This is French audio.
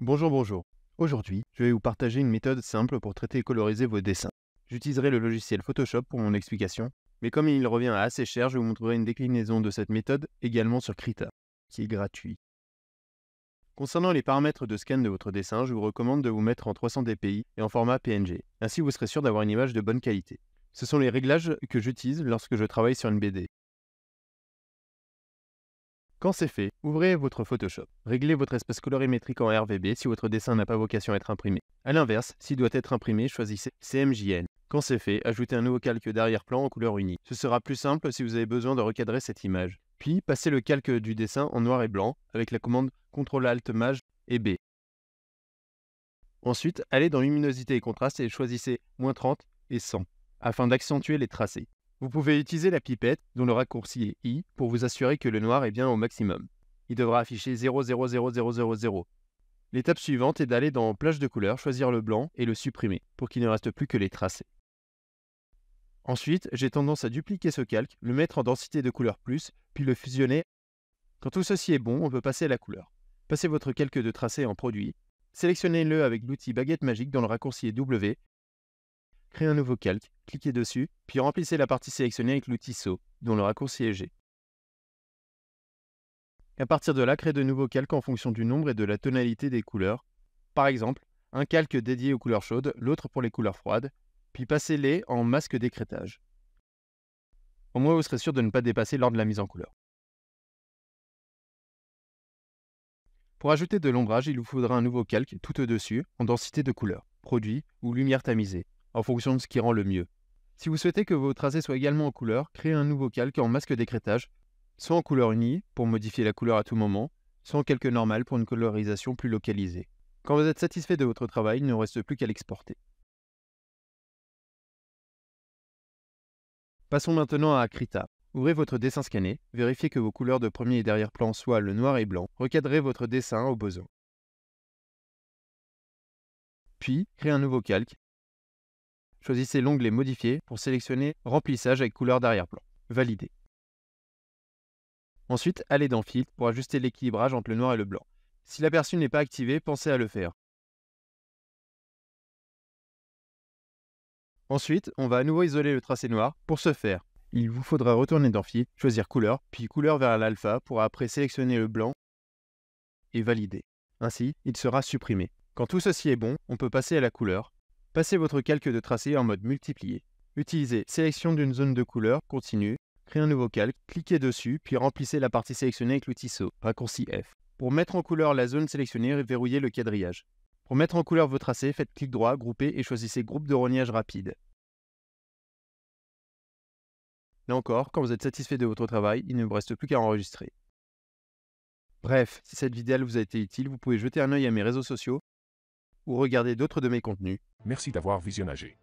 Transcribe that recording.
Bonjour, bonjour. Aujourd'hui, je vais vous partager une méthode simple pour traiter et coloriser vos dessins. J'utiliserai le logiciel Photoshop pour mon explication, mais comme il revient à assez cher, je vous montrerai une déclinaison de cette méthode également sur Krita, qui est gratuit. Concernant les paramètres de scan de votre dessin, je vous recommande de vous mettre en 300 dpi et en format PNG. Ainsi, vous serez sûr d'avoir une image de bonne qualité. Ce sont les réglages que j'utilise lorsque je travaille sur une BD. Quand c'est fait, ouvrez votre Photoshop. Réglez votre espace colorimétrique en RVB si votre dessin n'a pas vocation à être imprimé. A l'inverse, s'il doit être imprimé, choisissez CMJN. Quand c'est fait, ajoutez un nouveau calque d'arrière-plan en couleur unie. Ce sera plus simple si vous avez besoin de recadrer cette image. Puis, passez le calque du dessin en noir et blanc avec la commande CTRL-ALT-MAJ et B. Ensuite, allez dans Luminosité et Contraste et choisissez 30 et 100 afin d'accentuer les tracés. Vous pouvez utiliser la pipette, dont le raccourci est I, pour vous assurer que le noir est bien au maximum. Il devra afficher 000000. L'étape suivante est d'aller dans Plage de couleurs, choisir le blanc et le supprimer, pour qu'il ne reste plus que les tracés. Ensuite, j'ai tendance à dupliquer ce calque, le mettre en densité de couleur plus, puis le fusionner. Quand tout ceci est bon, on peut passer à la couleur. Passez votre calque de tracé en produit, sélectionnez-le avec l'outil baguette magique dans le raccourci W Créez un nouveau calque, cliquez dessus, puis remplissez la partie sélectionnée avec l'outil Saut, dont le raccourci est G. À partir de là, créez de nouveaux calques en fonction du nombre et de la tonalité des couleurs. Par exemple, un calque dédié aux couleurs chaudes, l'autre pour les couleurs froides, puis passez-les en masque d'écrétage. Au moins, vous serez sûr de ne pas dépasser lors de la mise en couleur. Pour ajouter de l'ombrage, il vous faudra un nouveau calque tout au-dessus, en densité de couleur, produit ou lumière tamisée en fonction de ce qui rend le mieux. Si vous souhaitez que vos tracés soient également en couleur, créez un nouveau calque en masque d'écrétage, soit en couleur unie pour modifier la couleur à tout moment, soit en calque normal pour une colorisation plus localisée. Quand vous êtes satisfait de votre travail, il ne reste plus qu'à l'exporter. Passons maintenant à Akrita. Ouvrez votre dessin scanné, vérifiez que vos couleurs de premier et derrière-plan soient le noir et blanc, recadrez votre dessin au besoin. Puis, créez un nouveau calque Choisissez l'onglet Modifier pour sélectionner Remplissage avec couleur d'arrière-plan. Valider. Ensuite, allez dans Filtre pour ajuster l'équilibrage entre le noir et le blanc. Si l'aperçu n'est pas activé, pensez à le faire. Ensuite, on va à nouveau isoler le tracé noir. Pour ce faire, il vous faudra retourner dans Filtre, choisir Couleur, puis Couleur vers l'alpha pour après sélectionner le blanc et valider. Ainsi, il sera supprimé. Quand tout ceci est bon, on peut passer à la couleur, Passez votre calque de tracé en mode multiplié. Utilisez sélection d'une zone de couleur continue, créez un nouveau calque, cliquez dessus, puis remplissez la partie sélectionnée avec l'outil saut, raccourci F. Pour mettre en couleur la zone sélectionnée, verrouillez le quadrillage. Pour mettre en couleur vos tracés, faites clic droit, groupez et choisissez groupe de rognage rapide. Là encore, quand vous êtes satisfait de votre travail, il ne vous reste plus qu'à enregistrer. Bref, si cette vidéo vous a été utile, vous pouvez jeter un œil à mes réseaux sociaux ou regarder d'autres de mes contenus. Merci d'avoir visionnagé.